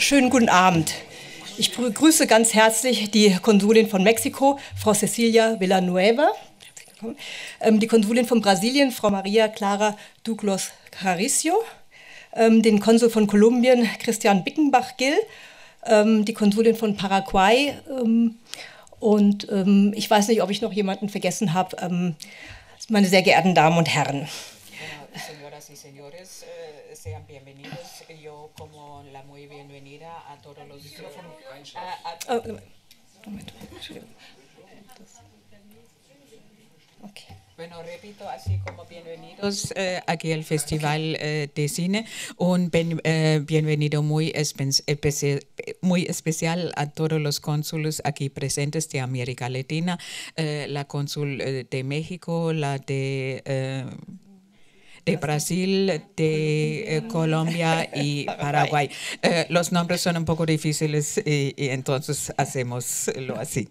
Schönen guten Abend. Ich begrüße ganz herzlich die Konsulin von Mexiko, Frau Cecilia Villanueva, ähm, die Konsulin von Brasilien, Frau Maria Clara Douglas Caricio, ähm, den Konsul von Kolumbien, Christian Bickenbach-Gill, ähm, die Konsulin von Paraguay und ich weiß nicht, ob ich noch jemanden vergessen habe, meine sehr geehrten Damen und Herren. y señores, eh, sean bienvenidos. Yo como la muy bienvenida a todos los... micrófonos. Oh, bueno, repito, así como bienvenidos eh, aquí al Festival eh, de Cine un bienvenido muy, muy especial a todos los cónsules aquí presentes de América Latina, la cónsul de México, la de de Brasil, de eh, Colombia y Paraguay. Eh, los nombres son un poco difíciles y, y entonces hacemos lo así.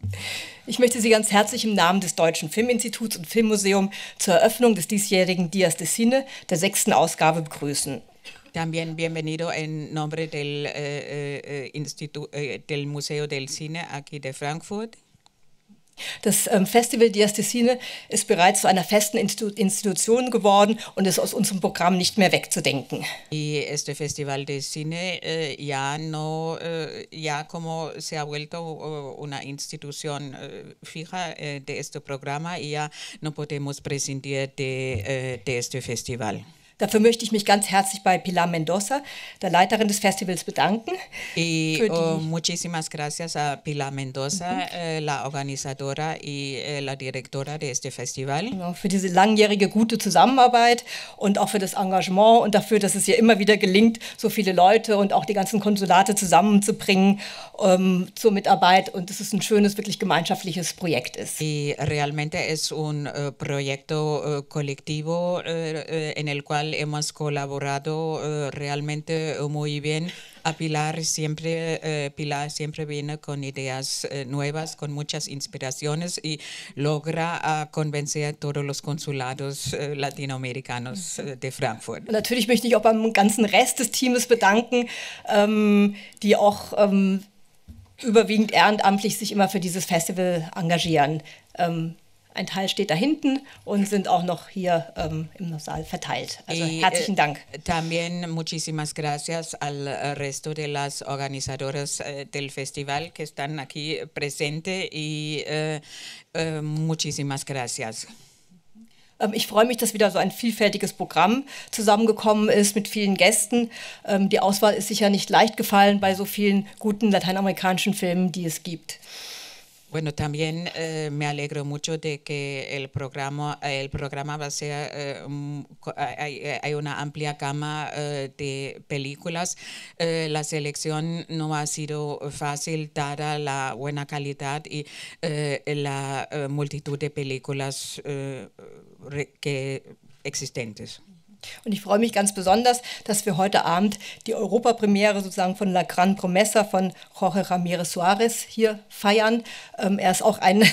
Ich möchte Sie ganz herzlich im Namen des Deutschen Filminstituts und Filmmuseum zur Eröffnung des diesjährigen Dias de Cine, der sechsten Ausgabe, begrüßen. También bienvenido en nombre del, eh, eh, eh, eh del Museo del Cine aquí de Frankfurt. Das ähm, Festival Dias Tessine ist bereits zu einer festen Institution geworden und ist aus unserem Programm nicht mehr wegzudenken. Y este Festival de Cine eh, äh, ya no, eh, äh, ya como se ha vuelto uh, una institución eh, fija eh, de este programa, ya no podemos prescindir de, eh, de este festival. Dafür möchte ich mich ganz herzlich bei Pilar Mendoza, der Leiterin des Festivals, bedanken. Y oh, muchísimas gracias a Pilar Mendoza, mhm. äh, la organizadora y äh, la directora de este festival. Genau, für diese langjährige gute Zusammenarbeit und auch für das Engagement und dafür, dass es hier immer wieder gelingt, so viele Leute und auch die ganzen Konsulate zusammenzubringen ähm, zur Mitarbeit und dass es ein schönes, wirklich gemeinschaftliches Projekt ist. Y realmente es un uh, proyecto uh, colectivo uh, en el cual cual hemos colaborado eh, realmente eh, muy bien. A Pilar siempre, eh, Pilar siempre viene con ideas eh, nuevas, con muchas inspiraciones y logra ah, convencer a todos los consulados eh, latinoamericanos eh, de Frankfurt. Natürlich möchte ich auch beim ganzen Rest des Teams bedanken, ähm, die auch ähm, überwiegend ehrenamtlich sich immer für dieses Festival engagieren. Ähm, ein Teil steht da hinten und sind auch noch hier ähm, im Saal verteilt. Also y, herzlichen eh, Dank. También muchísimas gracias al eh, resto de las organizadoras eh, del festival que están aquí presente y uh, muchísimas gracias. Ähm, ich freue mich, dass wieder so ein vielfältiges Programm zusammengekommen ist mit vielen Gästen. Ähm, die Auswahl ist sicher nicht leicht gefallen bei so vielen guten lateinamerikanischen Filmen, die es gibt. Bueno, también eh, me alegro mucho de que el programa, el programa va a ser, eh, hay, una amplia gama eh, de películas. la selección no ha sido fácil dada la buena calidad y la multitud de películas que existentes. Und ich freue mich ganz besonders, dass wir heute Abend die Europapremiere sozusagen von La Gran Promessa von Jorge Ramirez Suarez hier feiern. Ähm, er ist auch ein,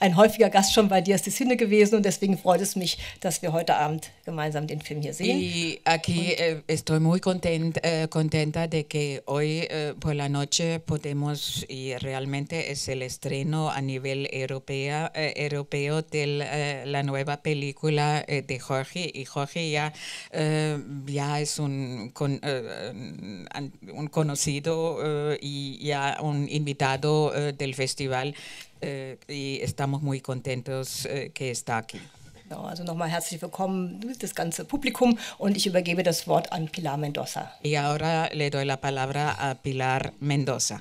ein häufiger Gast schon bei Dias de Cine gewesen und deswegen freut es mich, dass wir heute Abend gemeinsam den Film hier sehen. Y aquí eh, estoy muy content, eh, contenta de que hoy eh, por la noche podemos y realmente es el estreno a nivel europea, eh, europeo de eh, la nueva película eh, de Jorge y Jorge ya ya, eh, ya es un, con, eh, eh, un conocido eh, y ya un invitado eh, del festival y estamos muy contentos que está aquí. No, also nochmal herzlich willkommen, das ganze Publikum, und ich übergebe das Wort an Pilar Mendoza. Y ahora le doy la palabra a Pilar Mendoza.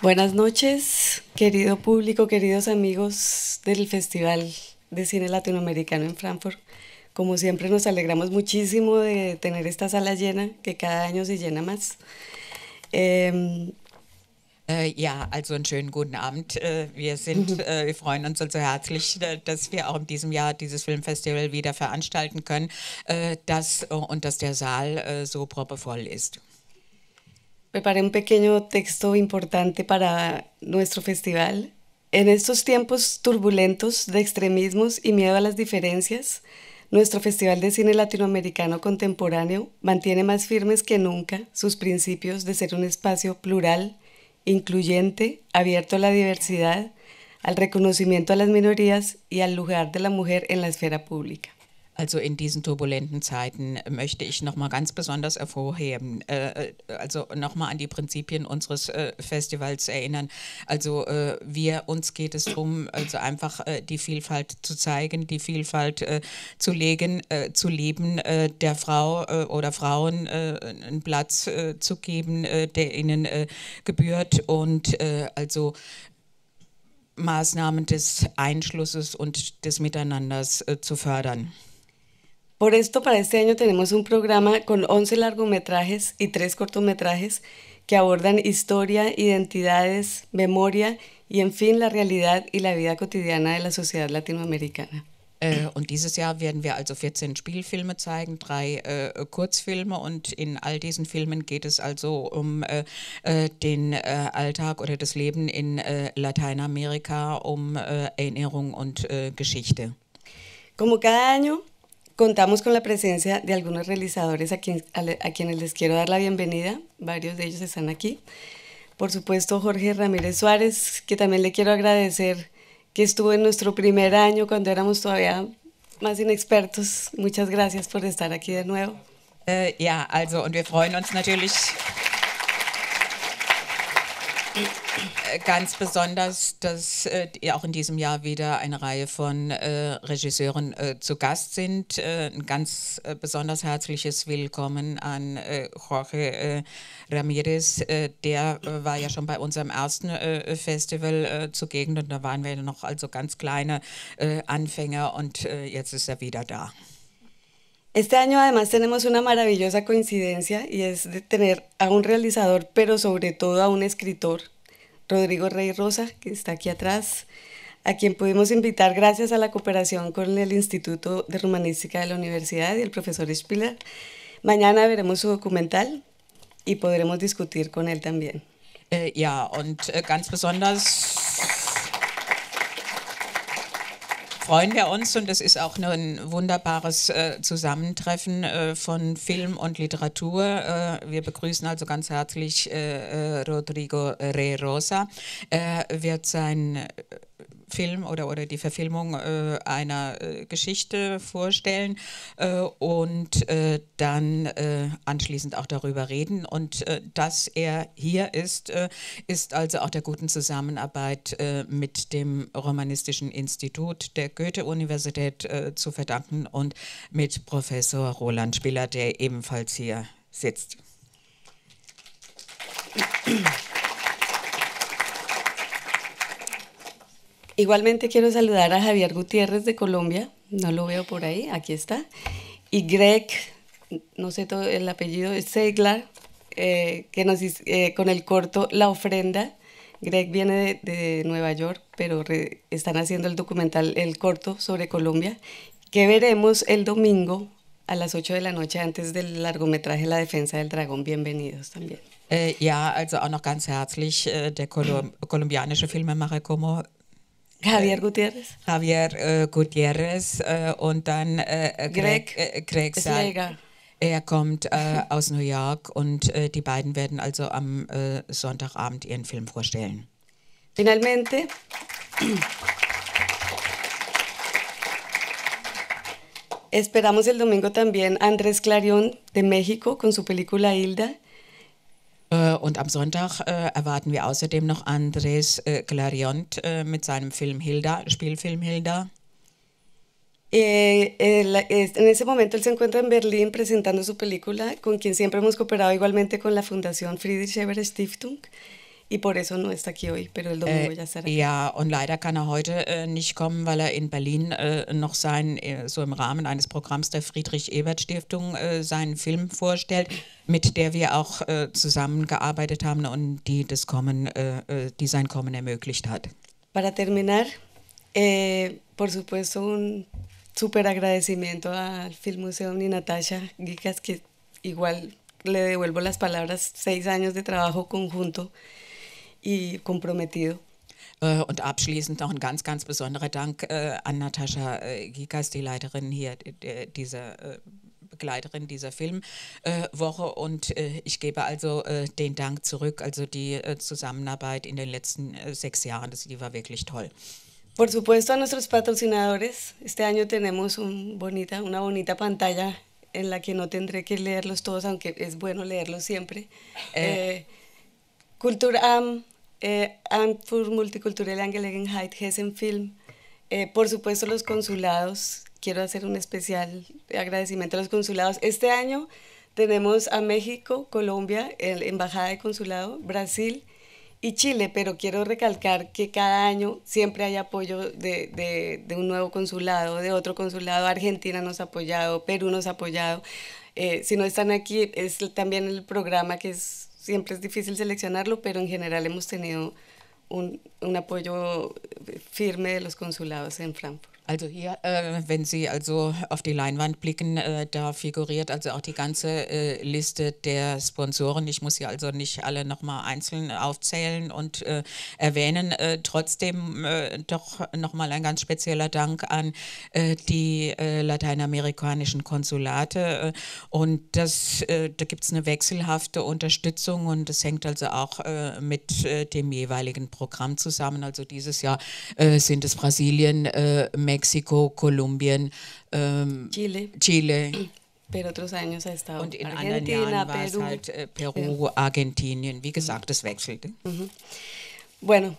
Buenas noches, Querido público, queridos amigos del Festival de Cine Latinoamericano en Frankfurt, como siempre nos alegramos muchísimo de tener esta sala llena, que cada año se llena más. Ähm, ja, also einen schönen guten Abend. Äh, wir sind, mhm. äh, wir freuen uns also herzlich, äh, dass wir auch in diesem Jahr dieses Filmfestival wieder veranstalten können, dass, und dass der Saal so proppevoll ist. preparé un pequeño texto importante para nuestro festival. En estos tiempos turbulentos de extremismos y miedo a las diferencias, nuestro Festival de Cine Latinoamericano Contemporáneo mantiene más firmes que nunca sus principios de ser un espacio plural, incluyente, abierto a la diversidad, al reconocimiento a las minorías y al lugar de la mujer en la esfera pública. Also in diesen turbulenten Zeiten möchte ich nochmal ganz besonders hervorheben, äh, äh also nochmal an die Prinzipien unseres äh, Festivals erinnern. Also äh, wir, uns geht es darum, also einfach äh, die Vielfalt zu zeigen, die Vielfalt äh, zu legen, zu leben, der Frau oder Frauen einen Platz zu geben, der ihnen gebührt und also Maßnahmen des Einschlusses und des Miteinanders äh, zu fördern. Por esto, para este año tenemos un programa con 11 largometrajes y 3 cortometrajes que abordan historia, identidades, memoria y, en fin, la realidad y la vida cotidiana de la sociedad latinoamericana. Äh, und dieses Jahr werden wir also 14 Spielfilme zeigen, drei äh, Kurzfilme und in all diesen Filmen geht es also um äh, äh, den Alltag oder das Leben in Lateinamerika, um Erinnerung und Geschichte. Como cada año Contamos con la presencia de algunos realizadores a, a, quienes les quiero dar la bienvenida. Varios de ellos están aquí. Por supuesto, Jorge Ramírez Suárez, que también le quiero agradecer que estuvo en nuestro primer año cuando éramos todavía más inexpertos. Muchas gracias por estar aquí de nuevo. Uh, eh, y also, und wir freuen uns natürlich. Äh, ganz besonders, dass äh, auch in diesem Jahr wieder eine Reihe von äh, Regisseuren äh, zu Gast sind. Äh, ein ganz äh, besonders herzliches Willkommen an Jorge Ramirez. der war ja schon bei unserem ersten Festival zugegen und da waren wir ja noch also ganz kleine Anfänger und jetzt ist er wieder da. Este año además tenemos una maravillosa coincidencia y es de tener a un realizador, pero sobre todo a un escritor Rodrigo Rey Rosa, que está aquí atrás, a quien pudimos invitar gracias a la cooperación con el Instituto de Romanística de la Universidad y el profesor Spiller. Mañana veremos su documental y podremos discutir con él también. ja, und ganz besonders freuen wir uns und das ist auch nur ein wunderbares äh, Zusammentreffen äh, von Film und Literatur. Äh, wir begrüßen also ganz herzlich äh, äh, Rodrigo Re Rosa. Er äh, wird sein Film oder, oder die Verfilmung äh, einer äh, Geschichte vorstellen äh, und äh, dann äh, anschließend auch darüber reden. Und dass er hier ist, ist also auch der guten Zusammenarbeit mit dem Romanistischen Institut der Goethe-Universität zu verdanken und mit Professor Roland Spiller, der ebenfalls hier sitzt. Igualmente quiero saludar a Javier Gutiérrez de Colombia, no lo veo por ahí, aquí está. Y Greg, no sé todo el apellido, es Seglar, eh, que nos eh, con el corto La Ofrenda. Greg viene de, Nueva York, pero están haciendo el documental, el corto sobre Colombia, que veremos el domingo a las 8 de la noche antes del largometraje La Defensa del Dragón. Bienvenidos también. ya eh, ja, also auch noch ganz herzlich de äh, der kolumbianische Filmemacher Como Javier Gutierrez. Javier äh, eh, Gutierrez äh, eh, und dann äh, Greg, Greg, Greg Sleiger. Er kommt aus New York und die beiden werden also am Sonntagabend ihren Film vorstellen. Finalmente. Esperamos el domingo también a Andrés Clarion de México con su película Hilda. Äh, und am Sonntag äh, erwarten wir außerdem noch Andres Clariont äh, mit seinem Film Hilda, Spielfilm Hilda. Eh, eh, la, eh, en ese momento él se encuentra en Berlín presentando su película, con quien siempre hemos cooperado igualmente con la Fundación Friedrich Ebert Stiftung por eso no está aquí hoy, pero el domingo äh, ya estará. Ja, und leider kann er heute äh, nicht kommen, weil er in Berlin äh, noch sein, äh, so im Rahmen eines Programms der Friedrich-Ebert-Stiftung, äh, seinen Film vorstellt, mit der wir auch äh, zusammengearbeitet haben und die, das Kommen, die sein Kommen ermöglicht hat. Para terminar, eh, por supuesto, un super agradecimiento al Filmmuseum Museum y Natasha Gicas, que igual le devuelvo las palabras, seis años de trabajo conjunto y comprometido. Äh, und abschließend noch ein ganz, ganz besonderer Dank äh, an Natascha äh, Gikas, die Leiterin hier dieser Begleiterin dieser Filmwoche. und ich gebe also den Dank zurück. Also die Zusammenarbeit in den letzten sechs Jahren, die war wirklich toll. Por supuesto a nuestros patrocinadores. Este año tenemos un bonita, una bonita pantalla en la que no tendré que leerlos todos, aunque es bueno leerlos siempre. Eh. Eh, Cultura, um, eh, Multicultural Angelegenheit Hessen Film. Eh, por supuesto los consulados, quiero hacer un especial agradecimiento a los consulados. Este año tenemos a México, Colombia, el Embajada de Consulado, Brasil y Chile, pero quiero recalcar que cada año siempre hay apoyo de, de, de un nuevo consulado, de otro consulado. Argentina nos ha apoyado, Perú nos ha apoyado. Eh, si no están aquí, es también el programa que es siempre es difícil seleccionarlo, pero en general hemos tenido un, apoyo eh, firme de los consulados en Frankfurt. Also hier, äh, wenn Sie also auf die Leinwand blicken, äh, da figuriert also auch die ganze äh, Liste der Sponsoren. Ich muss sie also nicht alle nochmal einzeln aufzählen und äh, erwähnen. Äh, trotzdem äh, doch nochmal ein ganz spezieller Dank an die lateinamerikanischen Konsulate. und das, da gibt es eine wechselhafte Unterstützung und das hängt also auch mit dem jeweiligen Programm zusammen. Also dieses Jahr sind es Brasilien, Mexiko, México, Colombia, em, Chile. Chile. Pero otros años ha estado Argentina, Perú. Äh, Perú, Argentina, Wie gesagt, es wechselte. Bueno,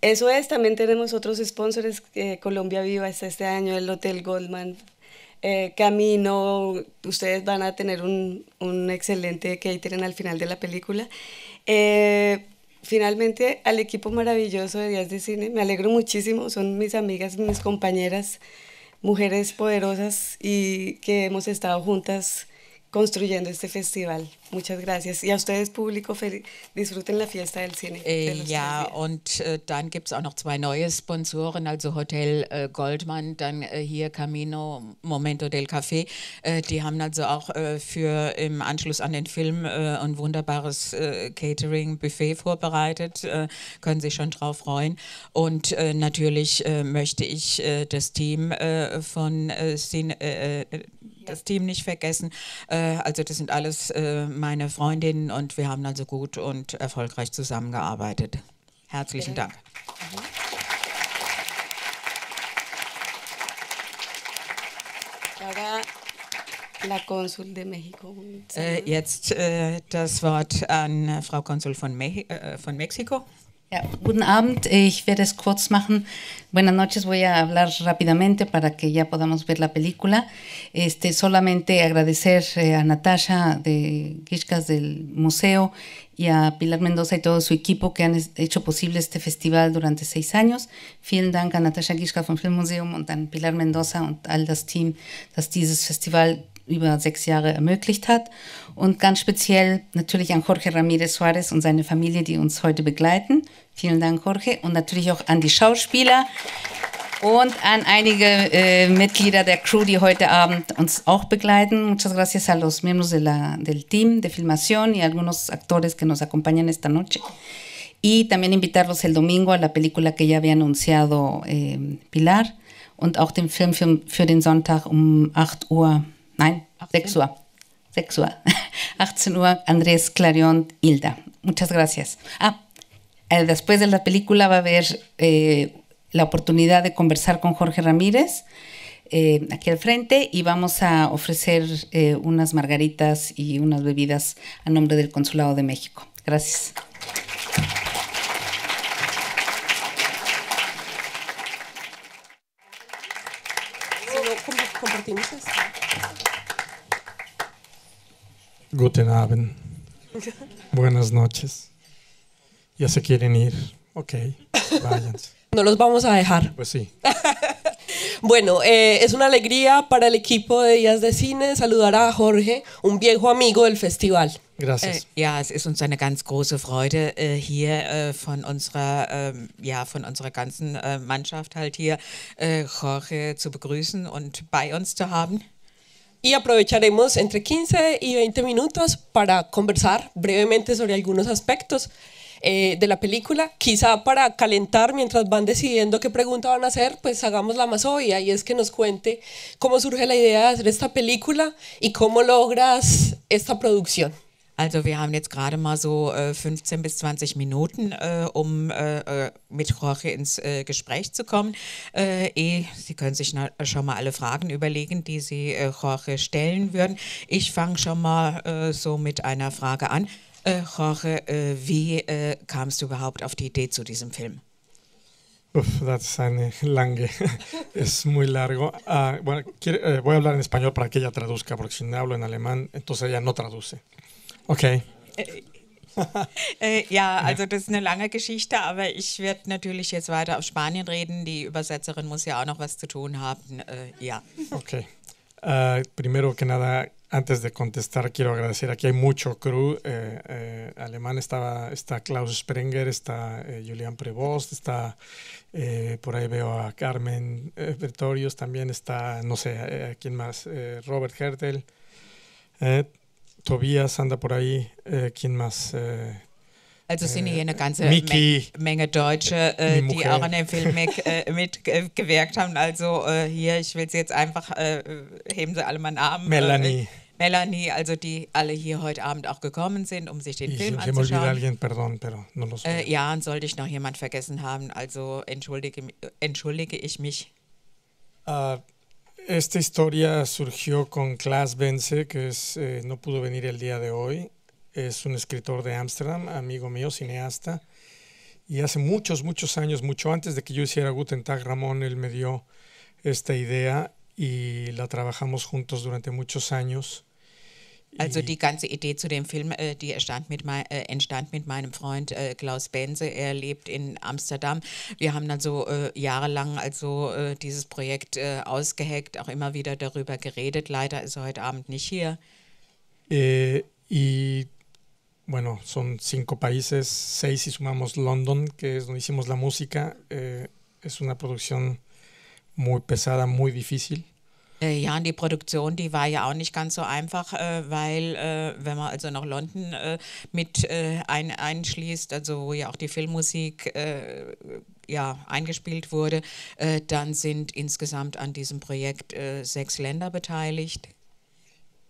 eso es. También tenemos otros sponsors. Eh, Colombia Viva está este año, el Hotel Goldman. Eh, camino, ustedes van a tener un, un excelente catering al final de la película. Eh, finalmente al equipo maravilloso de Días de Cine. Me alegro muchísimo, son mis amigas, mis compañeras, mujeres poderosas y que hemos estado juntas construyendo este festival. Muchas gracias. Y a ustedes, Público, disfruten la fiesta del cine. Äh, ja, und äh, dann gibt es auch noch zwei neue Sponsoren, also Hotel äh, Goldman, dann äh, hier Camino Momento del Café. Äh, die haben also auch äh, für im Anschluss an den Film ein wunderbares Catering-Buffet vorbereitet. können sich schon drauf freuen. Und natürlich möchte ich das Team von Cine das Team nicht vergessen. Äh, also das sind alles äh, meine Freundinnen und wir haben also gut und erfolgreich zusammengearbeitet. Herzlichen Dank. Jetzt äh, das Wort an Frau Konsul von, Me von Mexiko. Buenas noches, voy a hablar rápidamente para que ya podamos ver la película. Este, solamente agradecer eh, a Natasha de Gishkas del museo y a Pilar Mendoza y todo su equipo que han hecho posible este festival durante seis años. Vielen Dank a Natasha Gishka vom Museum und an Pilar Mendoza und all das Team, das dieses Festival über sechs Jahre ermöglicht hat. Und ganz speziell natürlich an Jorge Ramirez Suarez und seine Familie, die uns heute begleiten. Vielen Dank, Jorge. Und natürlich auch an die Schauspieler und an einige äh, Mitglieder der Crew, die heute Abend uns auch begleiten. Muchas gracias a los miembros de la, del team de filmación y algunos actores que nos acompañan esta noche. Y también invitarlos el domingo a la película que ya había anunciado eh, Pilar und auch den Film für, für den Sonntag um 8 Uhr No, sexua, 6 Andrés Clarion, Hilda. Muchas gracias. Ah, eh, después de la película va a haber eh, la oportunidad de conversar con Jorge Ramírez. Eh, aquí al frente y vamos a ofrecer unas margaritas y unas bebidas a nombre del Consulado de México. Gracias. Guten Abend. Buenas noches. Ya se quieren ir. Ok, váyanse. No los vamos a dejar. Pues sí. Bueno, eh, es una alegría para el equipo de Días de Cine saludar a Jorge, un viejo amigo del festival. Gracias. Äh, ja, es ist uns eine ganz große Freude, äh, hier äh, von unserer, ähm, ja, von unserer ganzen äh, Mannschaft halt hier äh, Jorge zu begrüßen und bei uns zu haben. y aprovecharemos entre 15 y 20 minutos para conversar brevemente sobre algunos aspectos eh, de la película. Quizá para calentar mientras van decidiendo qué pregunta van a hacer, pues hagamos la más obvia y es que nos cuente cómo surge la idea de hacer esta película y cómo logras esta producción. Also wir haben jetzt gerade mal so äh, 15 bis 20 Minuten, äh, um äh, äh mit Jorge ins äh, Gespräch zu kommen. Äh, eh, Sie können sich na, schon mal alle Fragen überlegen, die Sie Jorge stellen würden. Ich fange schon mal so mit einer Frage an. Jorge, wie kamst du überhaupt auf die Idee zu diesem Film? Uf, das ist eine lange, es muy largo. Uh, bueno, quiere, eh, voy a hablar en español para que ella traduzca, porque si no hablo en alemán, entonces ella no traduce. Okay. äh, ja, also das ist eine lange Geschichte, aber ich werde natürlich jetzt weiter auf Spanien reden. Die Übersetzerin muss ja auch noch was zu tun haben. Äh, ja. Okay. Uh, primero que nada, antes de contestar, quiero agradecer. Aquí hay mucho crew. Eh, eh, alemán estaba, está Klaus Sprenger, está eh, Julian Prevost, está eh, por ahí veo a Carmen Pretorius, eh, también está, no sé, eh, ¿quién más? Robert Hertel. Tobias anda por ahí, äh, quién más? Äh, also sind eh, hier eine ganze Miki, Men Menge Deutsche, äh, die, äh, auch an dem Film äh, mitgewirkt haben. Also äh, hier, ich will sie jetzt einfach, äh, heben sie alle meinen Namen. Äh, Melanie. Melanie, also die alle hier heute Abend auch gekommen sind, um sich den ich Film anzuschauen. Alguien, perdón, pero no lo ja, und sollte ich noch jemand vergessen haben, also entschuldige, entschuldige ich mich. Uh, Esta historia surgió con Klaas Bense, que es, eh, no pudo venir el día de hoy. Es un escritor de Ámsterdam, amigo mío, cineasta. Y hace muchos, muchos años, mucho antes de que yo hiciera Guten Tag, Ramón, él me dio esta idea y la trabajamos juntos durante muchos años. Also mhm. die ganze Idee zu dem Film, äh, die entstand mit, mein, äh, entstand mit meinem Freund äh, Klaus Benze. Er lebt in Amsterdam. Wir haben dann so äh, jahrelang also äh, dieses Projekt äh, ausgeheckt, auch immer wieder darüber geredet. Leider ist er heute Abend nicht hier. Eh, y bueno, son cinco países, seis si sumamos London, que es donde hicimos la música. Eh, es una producción muy pesada, muy difícil. Äh, ja, und die Produktion, die war ja auch nicht ganz so einfach, äh, weil äh, wenn man also noch London äh, mit äh, ein, einschließt, also wo ja auch die Filmmusik äh, ja, eingespielt wurde, dann sind insgesamt an diesem Projekt sechs Länder beteiligt.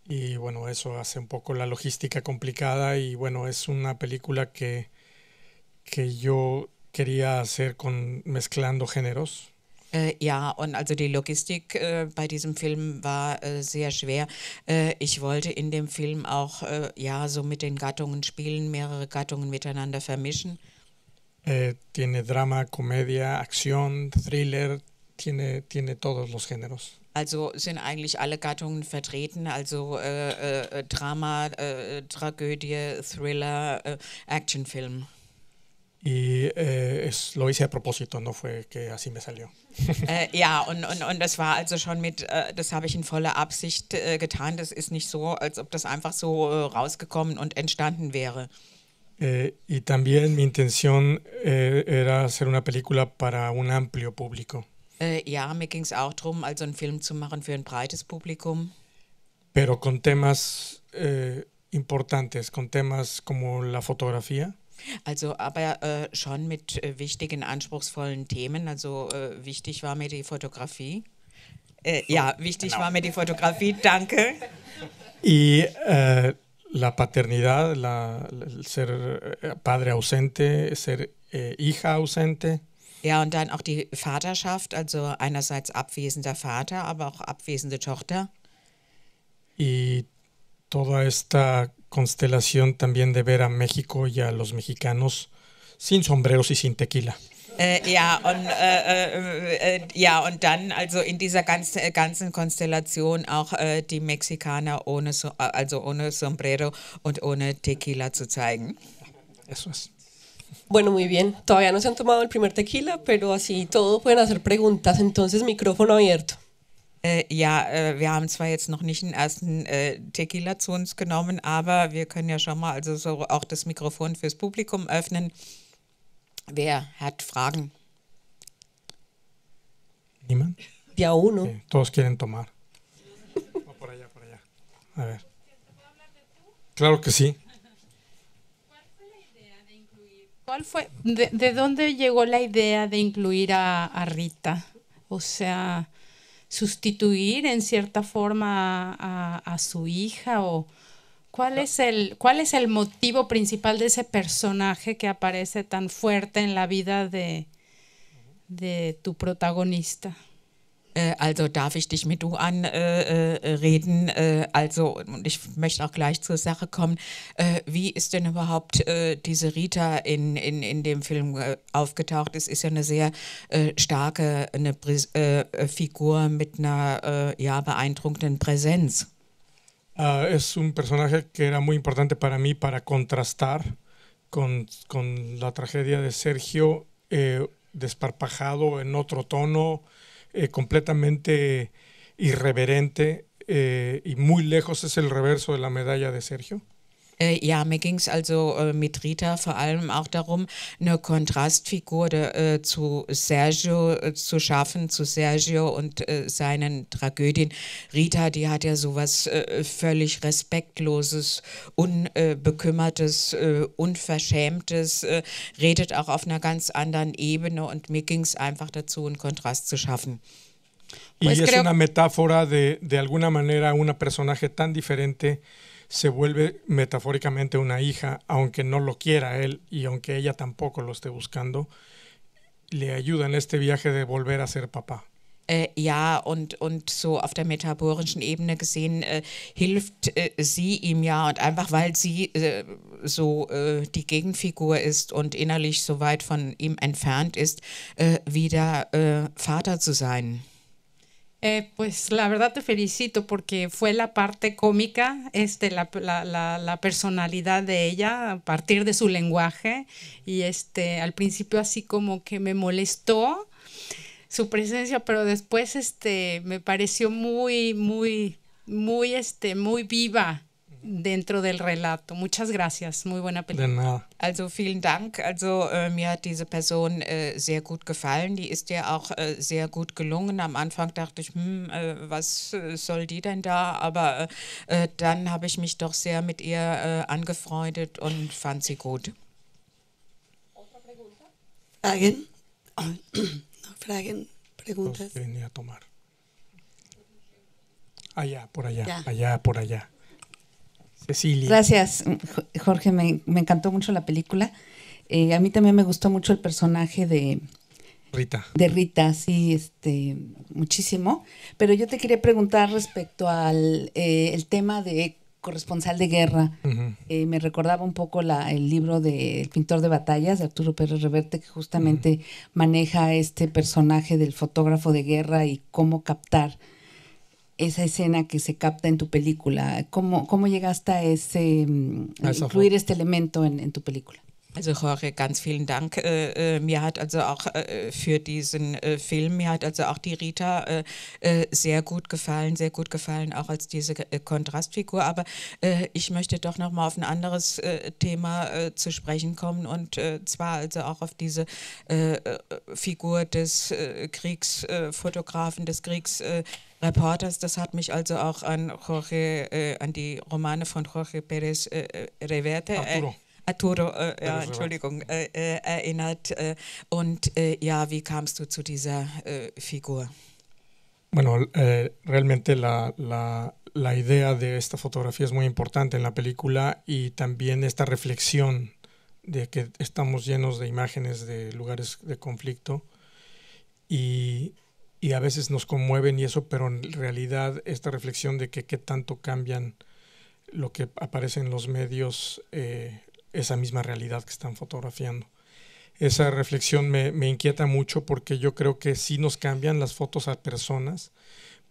Y bueno, eso hace un poco la logística complicada y bueno, es una película que, que yo quería hacer con mezclando géneros. Äh, ja, und also die Logistik äh, bei diesem Film war äh, sehr schwer. Äh, ich wollte in dem Film auch äh, ja so mit den Gattungen spielen, mehrere Gattungen miteinander vermischen. Äh, tiene Drama, Comedia, Acción, Thriller, tiene, tiene todos los géneros. Also sind eigentlich alle Gattungen vertreten, also Drama, Tragödie, Thriller, Actionfilm y eh, es, lo hice a propósito, no fue que así me salió. äh, ja, und, und, und das war also schon mit, äh, das habe ich in voller Absicht äh, getan. Das ist nicht so, als ob das einfach so äh, rausgekommen und entstanden wäre. Eh, y también mi intención eh, era hacer una película para un amplio público. Äh, ja, mir ging es auch darum, also einen Film zu machen für ein breites Publikum. Pero con temas importantes, con temas como la fotografía. Also aber äh, schon mit äh, wichtigen, anspruchsvollen Themen. Also äh, wichtig war mir die Fotografie. Äh, ja, genau. wichtig genau. war mir die Fotografie, danke. Y äh, la paternidad, la, ser eh, padre ausente, ser eh, hija ausente. Ja, und dann auch die Vaterschaft, also einerseits abwesender Vater, aber auch abwesende Tochter. Y toda esta constelación también de ver a México y a los mexicanos sin sombreros y sin tequila. Äh, ja, und, äh, äh, äh ja, und dann also in dieser ganz, äh, ganzen Konstellation auch die Mexikaner ohne, also ohne Sombrero und ohne Tequila zu zeigen. Eso es. Bueno, muy bien. Todavía no se han tomado el primer tequila, pero así todo pueden hacer preguntas. Entonces, micrófono abierto. Äh, ja, äh, wir haben zwar jetzt noch nicht den ersten äh, Tequila zu uns genommen, aber wir können ja schon mal also so auch das Mikrofon fürs Publikum öffnen. Wer hat Fragen? Niemand? Ja, uno. Okay. Todos quieren tomar. oh, por allá, por allá. A ver. Claro que sí. ¿Cuál fue, de, de, dónde llegó la idea de incluir a, a Rita? O sea, sustituir en cierta forma a, su hija o cuál ah. es el cuál es el motivo principal de ese personaje que aparece tan fuerte en la vida de, de tu protagonista. äh, also darf ich dich mit du anreden. Äh, äh, äh, also, und ich möchte auch gleich zur Sache kommen. Äh, wie ist denn überhaupt äh, diese Rita in, in, in dem Film aufgetaucht? Es ist ja eine sehr starke eine Präs Figur mit einer ja, beeindruckenden Präsenz. Uh, es un personaje que era muy importante para mí para contrastar con, con la tragedia de Sergio, eh, desparpajado en otro tono, Eh, completamente irreverente eh, y muy lejos es el reverso de la medalla de Sergio? Äh, ja, mir ging es also äh, mit Rita vor allem auch darum, eine Kontrastfigur äh, zu Sergio äh, zu schaffen, zu Sergio und äh, seinen Tragödien. Rita, die hat ja sowas äh, völlig respektloses, unbekümmertes, unverschämtes, redet auch auf einer ganz anderen Ebene und mir ging es einfach dazu, einen Kontrast zu schaffen. Pues y es creo... una metáfora de, de alguna manera, un personaje tan diferente se vuelve metafóricamente una hija, aunque no lo quiera él y aunque ella tampoco lo esté buscando, le ayuda en este viaje de volver a ser papá. Äh, ja, und, und so auf der metaphorischen Ebene gesehen äh, hilft äh, sie ihm ja, und einfach weil sie äh, so äh, die Gegenfigur ist und innerlich so weit von ihm entfernt ist, äh, wieder Vater zu sein. Eh, pues la verdad te felicito porque fue la parte cómica, este, la, la, personalidad de ella a partir de su lenguaje y este, al principio así como que me molestó su presencia, pero después este, me pareció muy, muy, muy, este, muy viva dentro del relato. Muchas gracias, muy buena película. Also vielen Dank. Also äh, mir hat diese Person äh, sehr gut gefallen. Die ist ja auch äh, sehr gut gelungen. Am Anfang dachte ich, hm, äh, was äh, soll die denn da? Aber äh, dann habe ich mich doch sehr mit ihr angefreundet und fand sie gut. Fragen? Fragen, preguntas. Venía a tomar. Allá, por allá, allá, por allá. Gracias, Jorge. Me, encantó mucho la película. Eh, a mí también me gustó mucho el personaje de Rita. De Rita, sí, este, muchísimo. Pero yo te quería preguntar respecto al eh, el tema de corresponsal de guerra. Eh, me recordaba un poco el libro de pintor de batallas de Arturo Pérez Reverte, que justamente maneja este personaje del fotógrafo de guerra y cómo captar esa escena que se capta en tu película? ¿Cómo, cómo llegaste a ese, also, incluir este elemento en, en tu película? Also Jorge, ganz vielen Dank. Äh, äh, mir hat also auch äh, für diesen äh, Film, mir hat also auch die Rita äh, äh, sehr gut gefallen, sehr gut gefallen, auch als diese Kontrastfigur. Aber ich möchte doch nochmal auf ein anderes Thema zu sprechen kommen und zwar also auch auf diese Figur des Kriegsfotografen, des Kriegs... Reporters. Das hat mich also auch an Jorge, äh, an die Romane von Jorge Pérez äh, äh Reverte. Äh, Arturo. Arturo, äh, ja, Entschuldigung, äh, äh, erinnert. Äh, und ja, wie kamst du zu dieser Figur? Bueno, eh, realmente la, la, la, idea de esta fotografía es muy importante en la película y también esta reflexión de que estamos llenos de imágenes de lugares de conflicto y y a veces nos conmueven y eso, pero en realidad esta reflexión de que qué tanto cambian lo que aparece en los medios, eh, esa misma realidad que están fotografiando. Esa reflexión me, inquieta mucho porque yo creo que sí nos cambian las fotos a personas,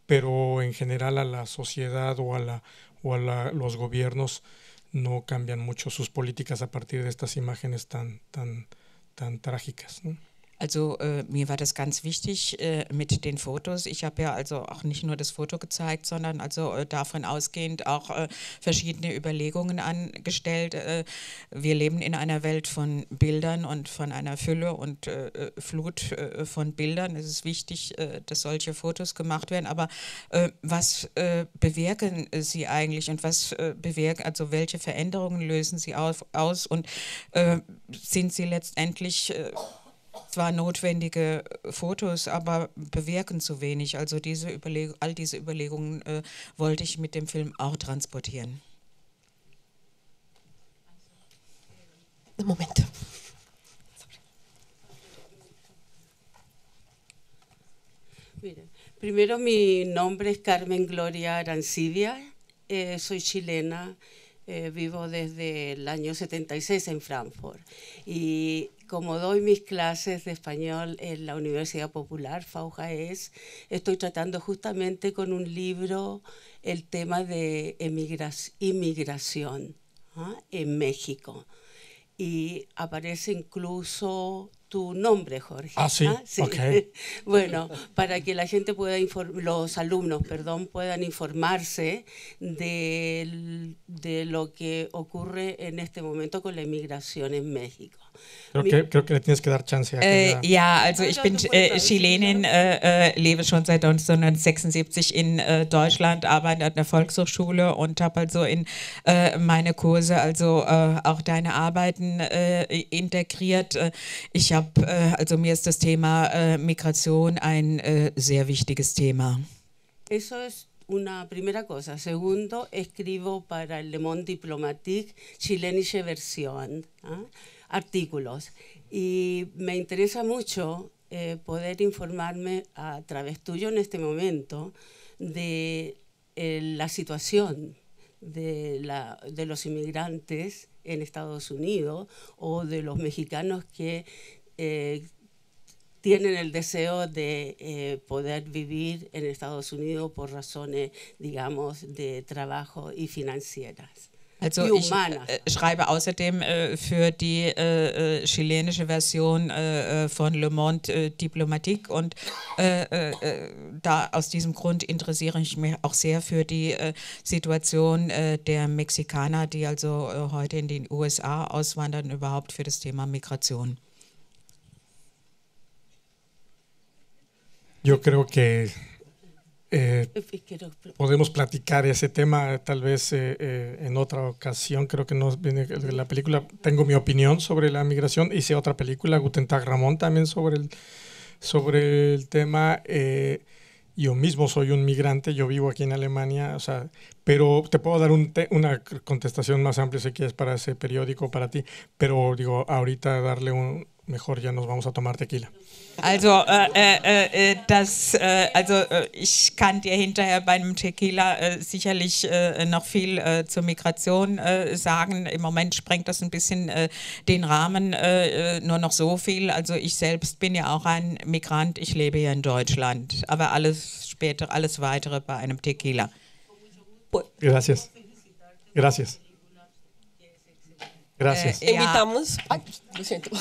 pero en general a la sociedad o a, los gobiernos no cambian mucho sus políticas a partir de estas imágenes tan, tan, tan trágicas. Also äh, mir war das ganz wichtig äh, mit den Fotos. Ich habe ja also auch nicht nur das Foto gezeigt, sondern also äh, davon ausgehend auch äh, verschiedene Überlegungen angestellt. Äh, wir leben in einer Welt von Bildern und von einer Fülle und äh, Flut von Bildern. Es ist wichtig, dass solche Fotos gemacht werden. Aber was bewirken sie eigentlich und was bewirken, also welche Veränderungen lösen sie auf, aus und sind sie letztendlich zwar notwendige äh, Fotos, aber bewirken zu wenig. Also diese Überleg all diese Überlegungen äh, wollte ich mit dem Film auch transportieren. Moment. primero mi nombre es Carmen Gloria Arancibia, eh, soy chilena, eh, vivo desde el año 76 en Frankfurt y como doy mis clases de español en la Universidad Popular, FAUJAES, estoy tratando justamente con un libro el tema de inmigración ¿ah? en México. Y aparece incluso tu nombre, Jorge. Ah, sí. ¿ah? bueno, para que la gente pueda los alumnos, perdón, puedan informarse de lo que ocurre en este momento con la inmigración en México. Creo que, creo que le tienes que dar chance. A äh, ja, also ich bin äh, Chilenin, äh, äh, lebe schon seit 1976 in äh, Deutschland, arbeite an der Volkshochschule und habe also in äh, meine Kurse also auch deine Arbeiten integriert. Ich habe, also mir ist das Thema Migration ein sehr wichtiges Thema. Eso es una primera cosa. Segundo, escribo para el Le Monde Diplomatique Chilenische Version. ¿eh? artículos. Y me interesa mucho eh, poder informarme a través tuyo en este momento de eh, la situación de, los inmigrantes en Estados Unidos o de los mexicanos que eh, tienen el deseo de poder vivir en Estados Unidos por razones, digamos, de trabajo y financieras. Also ich äh, schreibe außerdem äh, für die äh, äh chilenische Version äh, äh, von Le Monde Diplomatique und da aus diesem Grund interessiere ich mich auch sehr für die Situation der Mexikaner, die also heute in den USA auswandern, überhaupt für das Thema Migration. Yo creo que Eh, pues, podemos platicar ese tema tal vez eh, eh, en otra ocasión. Creo que no viene la película. Tengo mi opinión sobre la migración. Hice otra película, Gutentag Ramón, también sobre el, sobre el tema. yo mismo soy un migrante, yo vivo aquí en Alemania, o sea, pero te puedo dar un una contestación más amplia si quieres para ese periódico, para ti, pero digo, ahorita darle un, mejor ya nos vamos a tomar tequila. Also, äh, äh, äh, äh das, äh, also äh, ich kann dir hinterher bei einem Tequila sicherlich noch viel zur Migration sagen. Im Moment sprengt das ein bisschen den Rahmen, nur noch so viel. Also ich selbst bin ja auch ein Migrant, ich lebe hier in Deutschland, aber alles später, alles weitere bei einem Tequila. Gracias. Gracias. Gracias. Äh, Invitamos. Ja.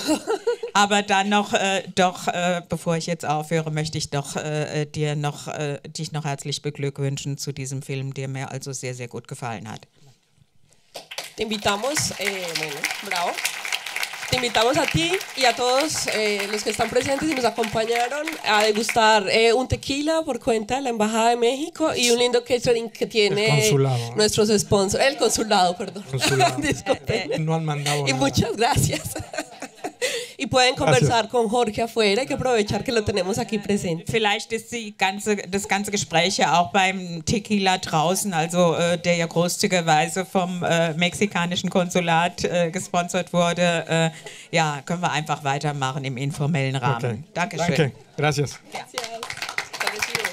Aber dann noch, äh, doch, äh, bevor ich jetzt aufhöre, möchte ich doch äh, dir noch, äh, dich noch herzlich beglückwünschen zu diesem Film, der mir also sehr, sehr gut gefallen hat. Te invitamos, eh, bueno, bravo. Te invitamos a ti y a todos eh, los que están presentes y nos acompañaron a degustar eh, un tequila por cuenta de la Embajada de México y un lindo catering que tiene nuestros sponsors, el consulado, perdón. no han mandado. Y muchas gracias. y pueden conversar Gracias. con Jorge afuera. Hay que aprovechar que lo äh, tenemos aquí presente. Vielleicht ist die ganze, das ganze Gespräch ja auch beim Tequila draußen, also äh, der ja großzügigerweise vom äh, mexikanischen Konsulat äh, gesponsert wurde. Äh, ja, können wir einfach weitermachen im informellen Rahmen. Okay. Dankeschön. Danke. Gracias. Gracias.